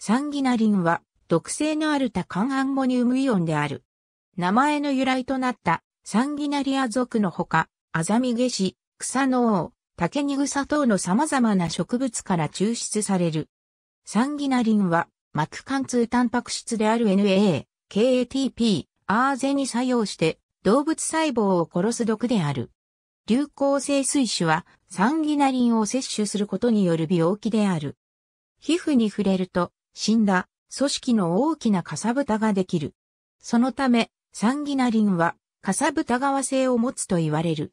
サンギナリンは毒性のある多環アンモニウムイオンである。名前の由来となったサンギナリア属のほか、アザミゲシ、草の王、竹に草等の様々な植物から抽出される。サンギナリンは膜貫通タンパク質である NAA、KATP、アーゼに作用して動物細胞を殺す毒である。流行性水腫はサンギナリンを摂取することによる病気である。皮膚に触れると死んだ組織の大きなかさぶたができる。そのため、サンギナリンは、かさぶた側性を持つと言われる。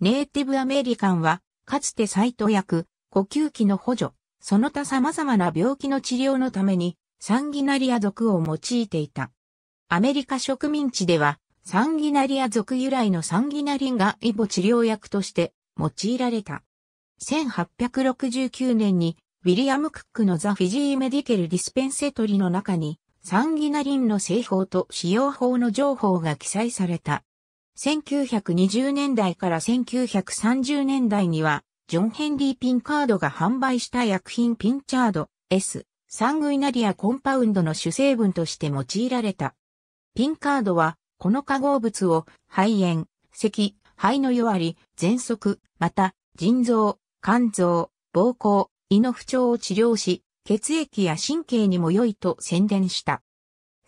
ネイティブアメリカンは、かつてサイト薬、呼吸器の補助、その他様々な病気の治療のために、サンギナリア族を用いていた。アメリカ植民地では、サンギナリア族由来のサンギナリンがイボ治療薬として用いられた。1869年にウィリアム・クックのザ・フィジー・メディケル・ディスペンセトリの中に、サンギナリンの製法と使用法の情報が記載された。1920年代から1930年代には、ジョン・ヘンリー・ピンカードが販売した薬品ピンチャード S、サングイナリアコンパウンドの主成分として用いられた。ピンカードは、この化合物を肺炎、咳、肺の弱り、喘息、また、腎臓、肝臓、膀胱、胃の不調を治療し、血液や神経にも良いと宣伝した。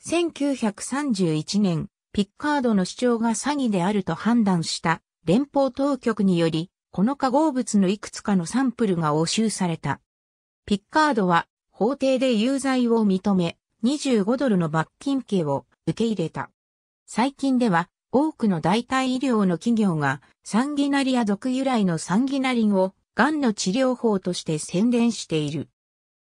1931年、ピッカードの主張が詐欺であると判断した連邦当局により、この化合物のいくつかのサンプルが押収された。ピッカードは法廷で有罪を認め、25ドルの罰金刑を受け入れた。最近では多くの代替医療の企業がサンギナリア族由来のサンギナリンをんの治療法として宣伝している。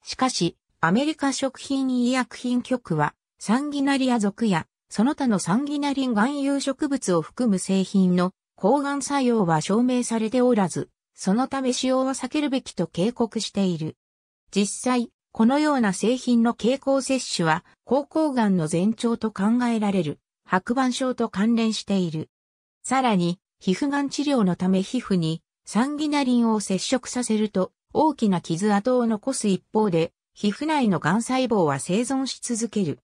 しかし、アメリカ食品医薬品局は、サンギナリア属や、その他のサンギナリン含有植物を含む製品の抗がん作用は証明されておらず、そのため使用は避けるべきと警告している。実際、このような製品の経口摂取は、抗抗がんの前兆と考えられる、白板症と関連している。さらに、皮膚がん治療のため皮膚にサンギナリンを接触させると大きな傷跡を残す一方で、皮膚内の癌細胞は生存し続ける。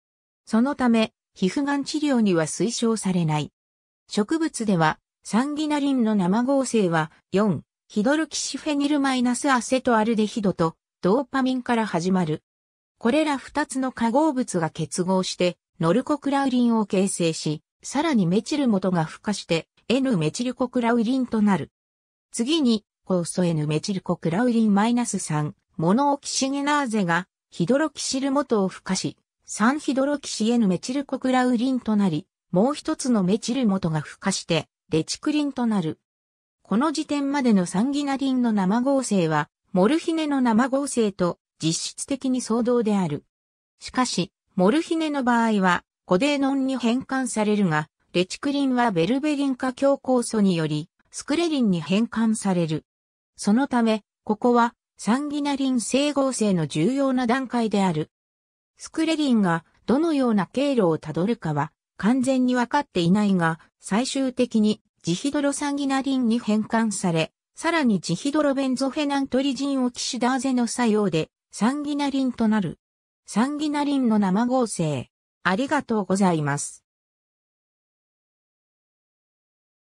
そのため、皮膚癌治療には推奨されない。植物では、サンギナリンの生合成は4、ヒドルキシフェニルマイナスアセトアルデヒドとドーパミンから始まる。これら2つの化合物が結合して、ノルコクラウリンを形成し、さらにメチル元が孵化して、N メチルコクラウリンとなる。次に、コウソエヌメチルコクラウリンマイナス3、モノオキシゲナーゼが、ヒドロキシル元を付加し、3ヒドロキシエヌメチルコクラウリンとなり、もう一つのメチル元が付加して、レチクリンとなる。この時点までのサンギナリンの生合成は、モルヒネの生合成と実質的に相同である。しかし、モルヒネの場合は、コデーノンに変換されるが、レチクリンはベルベリン化強酵素により、スクレリンに変換される。そのため、ここはサンギナリン整合性の重要な段階である。スクレリンがどのような経路をたどるかは完全にわかっていないが、最終的にジヒドロサンギナリンに変換され、さらにジヒドロベンゾフェナントリジンオキシダーゼの作用でサンギナリンとなる。サンギナリンの生合成。ありがとうございます。